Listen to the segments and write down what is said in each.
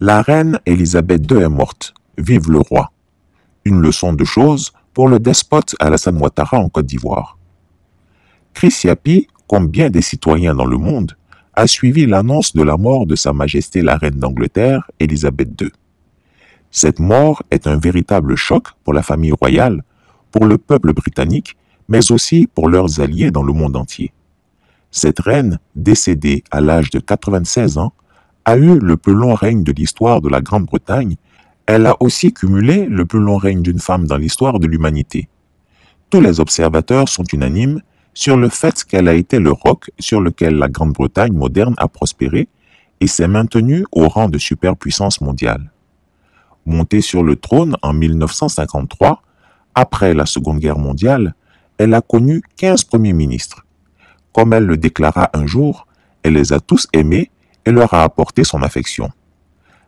La reine Elisabeth II est morte. Vive le roi. Une leçon de choses pour le despote Alassane Ouattara en Côte d'Ivoire. Chris Yapi, comme bien des citoyens dans le monde, a suivi l'annonce de la mort de Sa Majesté la Reine d'Angleterre, Elisabeth II. Cette mort est un véritable choc pour la famille royale, pour le peuple britannique, mais aussi pour leurs alliés dans le monde entier. Cette reine, décédée à l'âge de 96 ans, a eu le plus long règne de l'histoire de la Grande-Bretagne, elle a aussi cumulé le plus long règne d'une femme dans l'histoire de l'humanité. Tous les observateurs sont unanimes sur le fait qu'elle a été le roc sur lequel la Grande-Bretagne moderne a prospéré et s'est maintenue au rang de superpuissance mondiale. Montée sur le trône en 1953, après la Seconde Guerre mondiale, elle a connu 15 premiers ministres. Comme elle le déclara un jour, elle les a tous aimés leur a apporté son affection.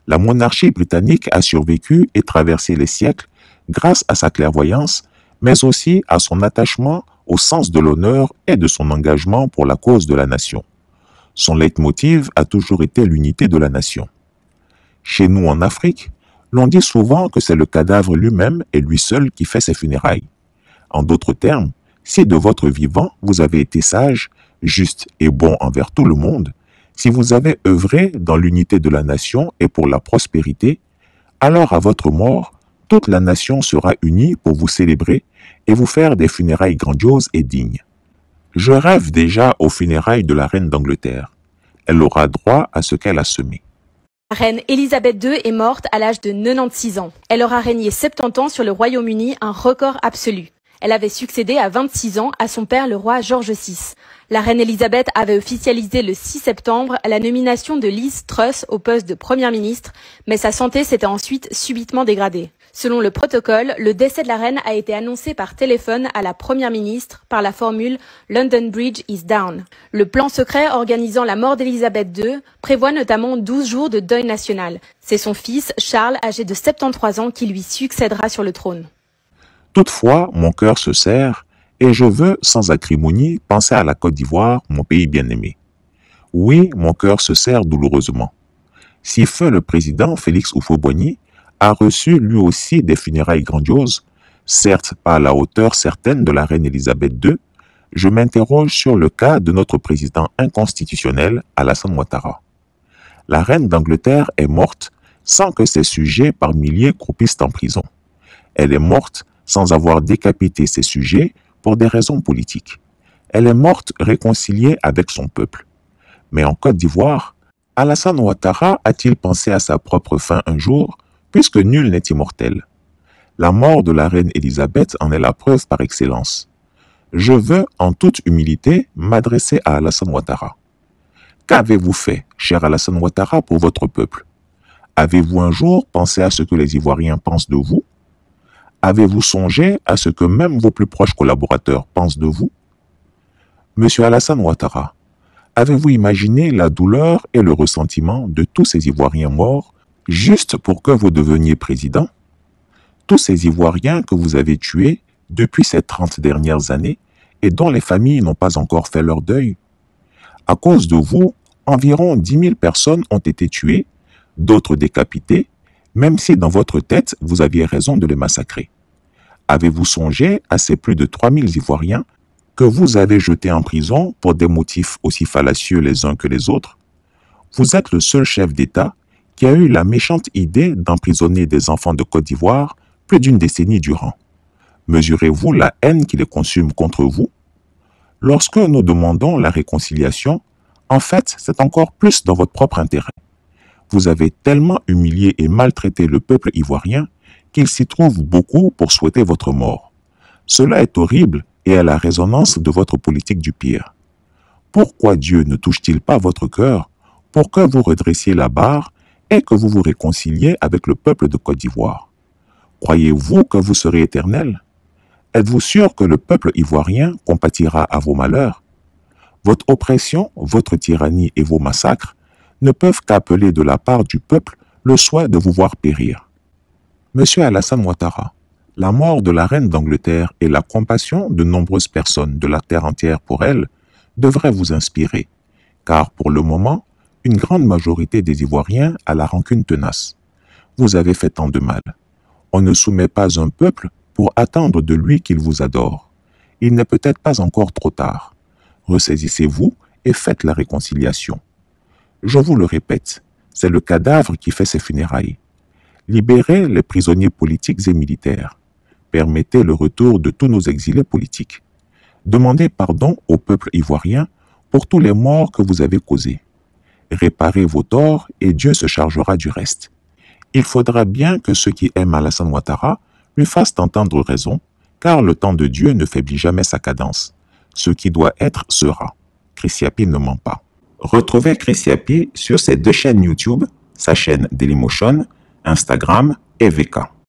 La monarchie britannique a survécu et traversé les siècles grâce à sa clairvoyance, mais aussi à son attachement au sens de l'honneur et de son engagement pour la cause de la nation. Son leitmotiv a toujours été l'unité de la nation. Chez nous en Afrique, l'on dit souvent que c'est le cadavre lui-même et lui seul qui fait ses funérailles. En d'autres termes, si de votre vivant vous avez été sage, juste et bon envers tout le monde, si vous avez œuvré dans l'unité de la nation et pour la prospérité, alors à votre mort, toute la nation sera unie pour vous célébrer et vous faire des funérailles grandioses et dignes. Je rêve déjà aux funérailles de la reine d'Angleterre. Elle aura droit à ce qu'elle a semé. La reine Élisabeth II est morte à l'âge de 96 ans. Elle aura régné 70 ans sur le Royaume-Uni, un record absolu. Elle avait succédé à 26 ans à son père le roi George VI. La reine Elisabeth avait officialisé le 6 septembre la nomination de Liz Truss au poste de première ministre, mais sa santé s'était ensuite subitement dégradée. Selon le protocole, le décès de la reine a été annoncé par téléphone à la première ministre par la formule London Bridge is down. Le plan secret organisant la mort d'Elisabeth II prévoit notamment 12 jours de deuil national. C'est son fils, Charles, âgé de 73 ans, qui lui succédera sur le trône. Toutefois, mon cœur se serre et je veux, sans acrimonie, penser à la Côte d'Ivoire, mon pays bien-aimé. Oui, mon cœur se serre douloureusement. Si feu le président Félix oufo boigny a reçu lui aussi des funérailles grandioses, certes pas à la hauteur certaine de la reine Élisabeth II, je m'interroge sur le cas de notre président inconstitutionnel Alassane Ouattara. La reine d'Angleterre est morte sans que ses sujets par milliers croupissent en prison. Elle est morte sans avoir décapité ses sujets pour des raisons politiques. Elle est morte réconciliée avec son peuple. Mais en Côte d'Ivoire, Alassane Ouattara a-t-il pensé à sa propre fin un jour, puisque nul n'est immortel La mort de la reine Élisabeth en est la preuve par excellence. Je veux, en toute humilité, m'adresser à Alassane Ouattara. Qu'avez-vous fait, cher Alassane Ouattara, pour votre peuple Avez-vous un jour pensé à ce que les Ivoiriens pensent de vous Avez-vous songé à ce que même vos plus proches collaborateurs pensent de vous Monsieur Alassane Ouattara, avez-vous imaginé la douleur et le ressentiment de tous ces Ivoiriens morts juste pour que vous deveniez président Tous ces Ivoiriens que vous avez tués depuis ces 30 dernières années et dont les familles n'ont pas encore fait leur deuil. À cause de vous, environ 10 000 personnes ont été tuées, d'autres décapitées, même si dans votre tête, vous aviez raison de les massacrer. Avez-vous songé à ces plus de 3000 Ivoiriens que vous avez jetés en prison pour des motifs aussi fallacieux les uns que les autres Vous êtes le seul chef d'État qui a eu la méchante idée d'emprisonner des enfants de Côte d'Ivoire plus d'une décennie durant. Mesurez-vous la haine qui les consume contre vous Lorsque nous demandons la réconciliation, en fait, c'est encore plus dans votre propre intérêt. Vous avez tellement humilié et maltraité le peuple ivoirien qu'il s'y trouve beaucoup pour souhaiter votre mort. Cela est horrible et à la résonance de votre politique du pire. Pourquoi Dieu ne touche-t-il pas votre cœur pour que vous redressiez la barre et que vous vous réconciliez avec le peuple de Côte d'Ivoire Croyez-vous que vous serez éternel Êtes-vous sûr que le peuple ivoirien compatira à vos malheurs Votre oppression, votre tyrannie et vos massacres ne peuvent qu'appeler de la part du peuple le souhait de vous voir périr. Monsieur Alassane Ouattara, la mort de la reine d'Angleterre et la compassion de nombreuses personnes de la terre entière pour elle devraient vous inspirer, car pour le moment, une grande majorité des Ivoiriens a la rancune tenace. Vous avez fait tant de mal. On ne soumet pas un peuple pour attendre de lui qu'il vous adore. Il n'est peut-être pas encore trop tard. Ressaisissez-vous et faites la réconciliation. Je vous le répète, c'est le cadavre qui fait ses funérailles. Libérez les prisonniers politiques et militaires. Permettez le retour de tous nos exilés politiques. Demandez pardon au peuple ivoirien pour tous les morts que vous avez causés. Réparez vos torts et Dieu se chargera du reste. Il faudra bien que ceux qui aiment Alassane Ouattara lui fassent entendre raison, car le temps de Dieu ne faiblit jamais sa cadence. Ce qui doit être sera. Christiapi ne ment pas. Retrouvez Chris Happy sur ses deux chaînes YouTube, sa chaîne Dailymotion, Instagram et VK.